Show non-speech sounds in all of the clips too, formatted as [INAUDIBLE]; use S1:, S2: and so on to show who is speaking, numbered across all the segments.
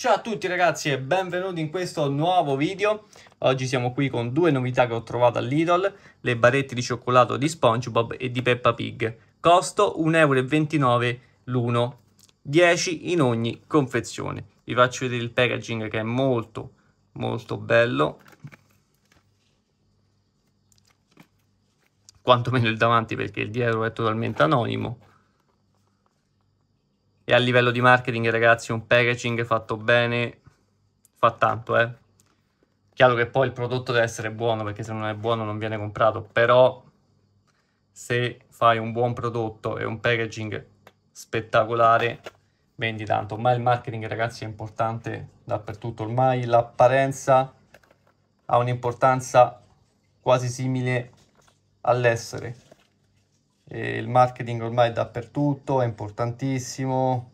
S1: Ciao a tutti ragazzi e benvenuti in questo nuovo video Oggi siamo qui con due novità che ho trovato all'Idol Le barrette di cioccolato di Spongebob e di Peppa Pig Costo 1,29€ l'uno 10 in ogni confezione Vi faccio vedere il packaging che è molto molto bello Quantomeno il davanti perché il dietro è totalmente anonimo e a livello di marketing, ragazzi, un packaging fatto bene fa tanto, eh. Chiaro che poi il prodotto deve essere buono, perché se non è buono non viene comprato, però se fai un buon prodotto e un packaging spettacolare, vendi tanto. Ma il marketing, ragazzi, è importante dappertutto ormai. L'apparenza ha un'importanza quasi simile all'essere il marketing ormai è dappertutto, è importantissimo,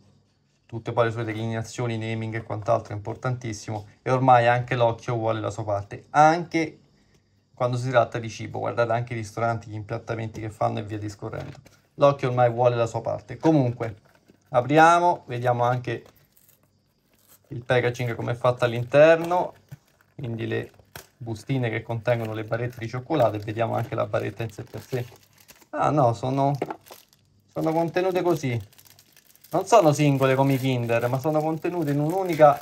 S1: tutte poi le sue declinazioni, naming e quant'altro è importantissimo e ormai anche l'occhio vuole la sua parte, anche quando si tratta di cibo, guardate anche i ristoranti, gli impiattamenti che fanno e via discorrendo. L'occhio ormai vuole la sua parte. Comunque, apriamo, vediamo anche il packaging come è fatto all'interno, quindi le bustine che contengono le barrette di cioccolato e vediamo anche la barretta in sé per sé. Ah no, sono, sono contenute così. Non sono singole come i Kinder, ma sono contenute in un'unica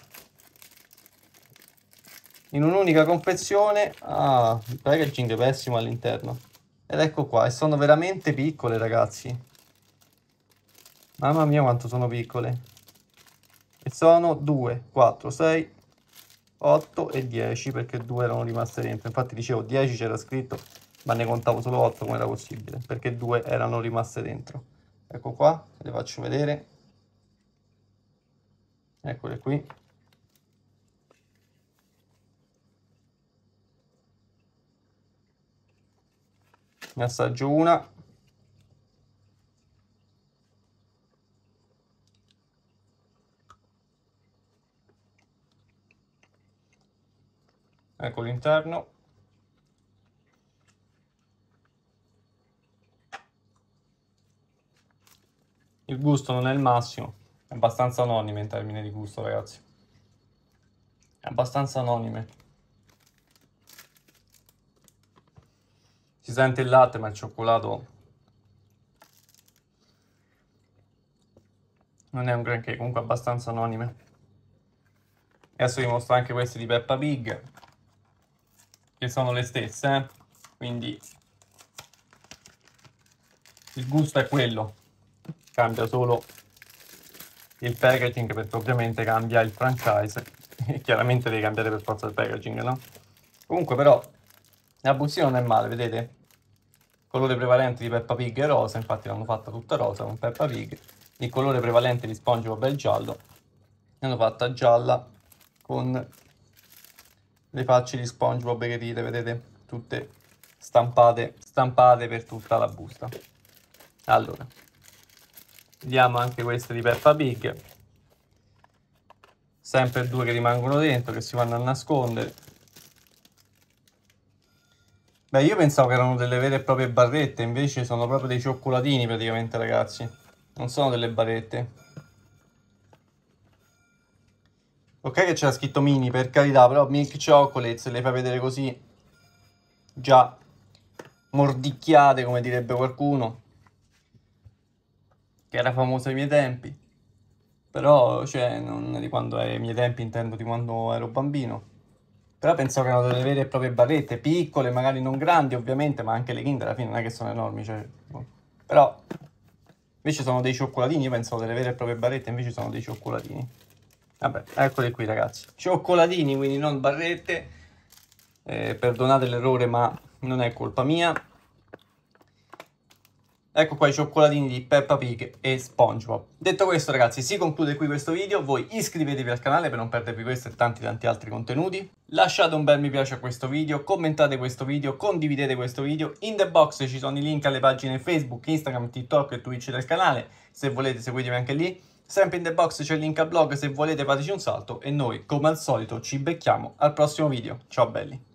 S1: in un'unica confezione ah, il packaging è pessimo all'interno ed ecco qua e sono veramente piccole ragazzi mamma mia quanto sono piccole e sono 2 4 6 8 e 10 perché due erano rimaste dentro infatti dicevo 10 c'era scritto ma ne contavo solo 8 come era possibile perché due erano rimaste dentro ecco qua le faccio vedere eccole qui ne assaggio una ecco l'interno Il gusto non è il massimo, è abbastanza anonime in termini di gusto, ragazzi. È abbastanza anonime. Si sente il latte, ma il cioccolato non è un granché, comunque abbastanza anonime. Adesso vi mostro anche queste di Peppa Pig, che sono le stesse, eh? quindi il gusto è quello cambia solo il packaging perché ovviamente cambia il franchise e [LAUGHS] chiaramente devi cambiare per forza il packaging, no? Comunque però la bustina non è male, vedete? Colore prevalente di Peppa Pig è rosa, infatti l'hanno fatta tutta rosa con Peppa Pig. Il colore prevalente di SpongeBob è il giallo. L'hanno fatta gialla con le facce di SpongeBob che dite, vedete? Tutte stampate, stampate per tutta la busta. Allora, Vediamo anche queste di Peppa Pig. Sempre due che rimangono dentro, che si vanno a nascondere. Beh, io pensavo che erano delle vere e proprie barrette, invece sono proprio dei cioccolatini praticamente, ragazzi. Non sono delle barrette. Ok che c'era scritto mini, per carità, però milk chocolate, se le fai vedere così, già mordicchiate, come direbbe qualcuno, che era famoso ai miei tempi, però, cioè, non di quando ai miei tempi intendo di quando ero bambino. Però pensavo che erano delle vere e proprie barrette, piccole, magari non grandi ovviamente, ma anche le Kinder alla fine non è che sono enormi, cioè... Boh. Però invece sono dei cioccolatini, io pensavo delle vere e proprie barrette, invece sono dei cioccolatini. Vabbè, eccoli qui ragazzi. Cioccolatini, quindi non barrette. Eh, perdonate l'errore, ma non è colpa mia. Ecco qua i cioccolatini di Peppa Pig e SpongeBob. Detto questo ragazzi, si conclude qui questo video, voi iscrivetevi al canale per non perdervi questo e tanti tanti altri contenuti. Lasciate un bel mi piace a questo video, commentate questo video, condividete questo video. In the box ci sono i link alle pagine Facebook, Instagram, TikTok e Twitch del canale, se volete seguitemi anche lì. Sempre in the box c'è il link al blog se volete fateci un salto e noi come al solito ci becchiamo al prossimo video. Ciao belli!